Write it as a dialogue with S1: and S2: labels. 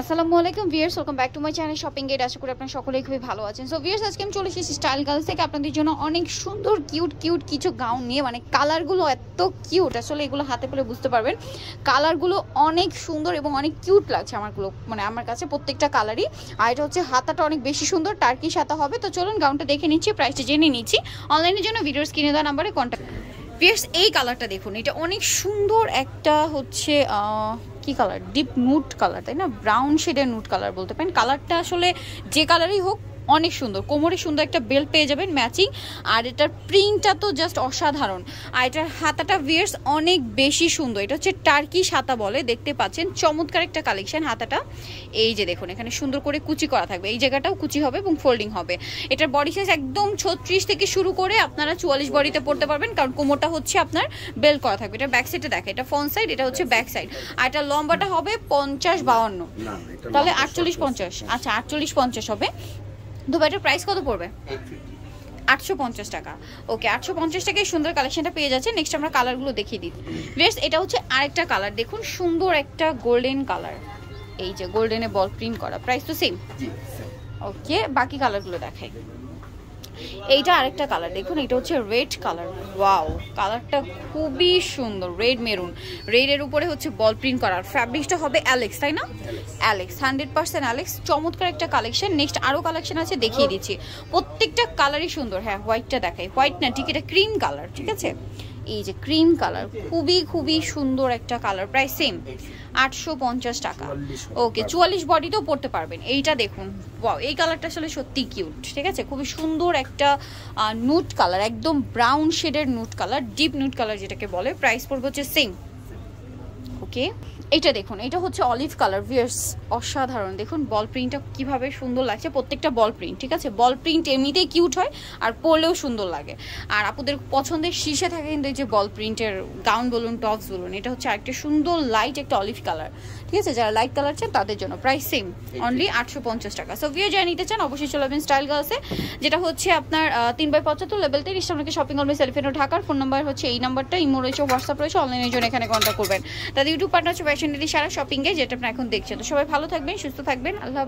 S1: আসসালামু আলাইকুম viewers welcome back to my channel shopping gate আশা করি আপনারা সকলেই খুবই ভালো আছেন সো ভিয়ার্স আজকে আমি চলে এসেছি স্টাইল গার্লস থেকে আপনাদের জন্য অনেক সুন্দর কিউট কিউট কিছু গাউন নিয়ে মানে কালারগুলো এত কিউট আসলে এগুলো হাতে পেলে বুঝতে পারবেন কালারগুলো অনেক সুন্দর এবং অনেক কিউট লাগছে আমারগুলো মানে আমার কাছে প্রত্যেকটা কালারই আর এটা হচ্ছে হাতাটা অনেক বেশি সুন্দর টার্কি সাতা হবে তো চলুন গাউনটা দেখে নিচ্ছি প্রাইসটা জেনে নিচ্ছি অনলাইনের জন্য ভিডিওস কিনে দেওয়া নাম্বারে কন্ট্যাক্ট বেশ এই কালারটা দেখুন এটা অনেক সুন্দর একটা হচ্ছে কি কালার ডিপ নুট কালার তাই না ব্রাউন শেডের নুট কালার বলতে পারেন কালারটা আসলে যে কালারই হোক অনেক সুন্দর কোমরে সুন্দর একটা বেল্ট পেয়ে যাবেন ম্যাচিং আর এটার প্রিন্টটা তো জাস্ট অসাধারণ আর এটার হাতাটা ভিয়ার্স অনেক বেশি সুন্দর এটা হচ্ছে টার্কি সাতা বলে দেখতে পাচ্ছেন চমৎকার একটা কালেকশন হাতাটা এই যে দেখুন এখানে সুন্দর করে কুচি করা থাকবে এই জায়গাটাও কুচি হবে এবং ফোল্ডিং হবে এটার বডি সাইজ একদম ছত্রিশ থেকে শুরু করে আপনারা চুয়াল্লিশ বডিতে পড়তে পারবেন কারণ কোমরটা হচ্ছে আপনার বেল্ট করা থাকবে এটা ব্যাক সাইডে দেখে এটা ফ্রন্ট সাইড এটা হচ্ছে ব্যাক সাইড আর এটা লম্বাটা হবে পঞ্চাশ বাউন্ন তাহলে আটচল্লিশ পঞ্চাশ হ্যাঁ। আচ্ছা আটচল্লিশ পঞ্চাশ হবে দুবাইটার প্রাইস কত পড়বে আটশো পঞ্চাশ টাকা ওকে আটশো পঞ্চাশ টাকায় সুন্দর কালেকশনটা পেয়ে যাচ্ছে নেক্সট আমরা কালারগুলো দেখিয়ে দিই বেশ এটা হচ্ছে আরেকটা কালার দেখুন সুন্দর একটা গোল্ডেন কালার এই যে গোল্ডেনে বল প্রিন্ট করা প্রাইস তো সেম ওকে বাকি কালারগুলো দেখাই এইটা আরেকটা কালার দেখুন এটা হচ্ছে রেড কালার ওয়াও কালারটা খুবই সুন্দর রেড মেরুন রেডের উপরে হচ্ছে বল প্রিন্ট করার ফ্যাব্রিকটা হবে অ্যালেক্স তাই না অ্যালেক্স হান্ড্রেড পার্সেন্ট অ্যালেক্স চমৎকার একটা কালেকশন নেক্সট আরও কালেকশন আছে দেখিয়ে দিচ্ছি প্রত্যেকটা কালারই সুন্দর হ্যাঁ হোয়াইটটা দেখাই হোয়াইট না ঠিক এটা ক্রিম কালার ঠিক আছে এই যে ক্রিম কালার খুবই খুবই সুন্দর একটা কালার প্রায় সেম আটশো পঞ্চাশ টাকা ওকে চুয়াল্লিশ বডিতেও পড়তে পারবেন এইটা দেখুন এই কালারটা আসলে সত্যি কিউট ঠিক আছে খুবই সুন্দর একটা নুট কালার একদম ব্রাউন শেডের nude colour deep nude colour যেটাকে বলে প্রাইস পড়বে হচ্ছে সেম ওকে এটা দেখুন এটা হচ্ছে অলিভ কালার ভিয়ার্স অসাধারণ দেখুন বল প্রিন্টটা কীভাবে সুন্দর লাগছে প্রত্যেকটা বল প্রিন্ট ঠিক আছে বল প্রিন্ট এমনিতেই কিউট হয় আর পরলেও সুন্দর লাগে আর আপনাদের পছন্দের শীর্ষে থাকে কিন্তু এই যে বল প্রিন্টের গাউন বলুন টপস বলুন এটা হচ্ছে আরেকটা সুন্দর লাইট একটা অলিভ কালার ঠিক আছে যারা লাইট কালার চান তাদের জন্য প্রাইস সেম অনলি আটশো পঞ্চাশ টাকা সো ভিও যারা নিতে চান অবশ্যই চলে যাবেন স্টাইল গার্লসে যেটা হচ্ছে আপনার তিন বাই পঁচাত্তর লেভেল তিরিশ আপনাকে শপিং করবেন সেলফি নো ঢাকার ফোন নাম্বার হচ্ছে এই নাম্বারটা ইমো রয়েছে হোয়াটসঅ্যাপ রয়েছে অনলাইনের জন্য এখানে কন্ট্যাক্ট করবেন তাদের ইউটিউব পার্টনার হচ্ছে ফ্যাশন দিদি সারা শপিংয়ে যেটা আপনার এখন দেখছেন তো সবাই ভালো থাকবেন সুস্থ থাকবেন আল্লাহ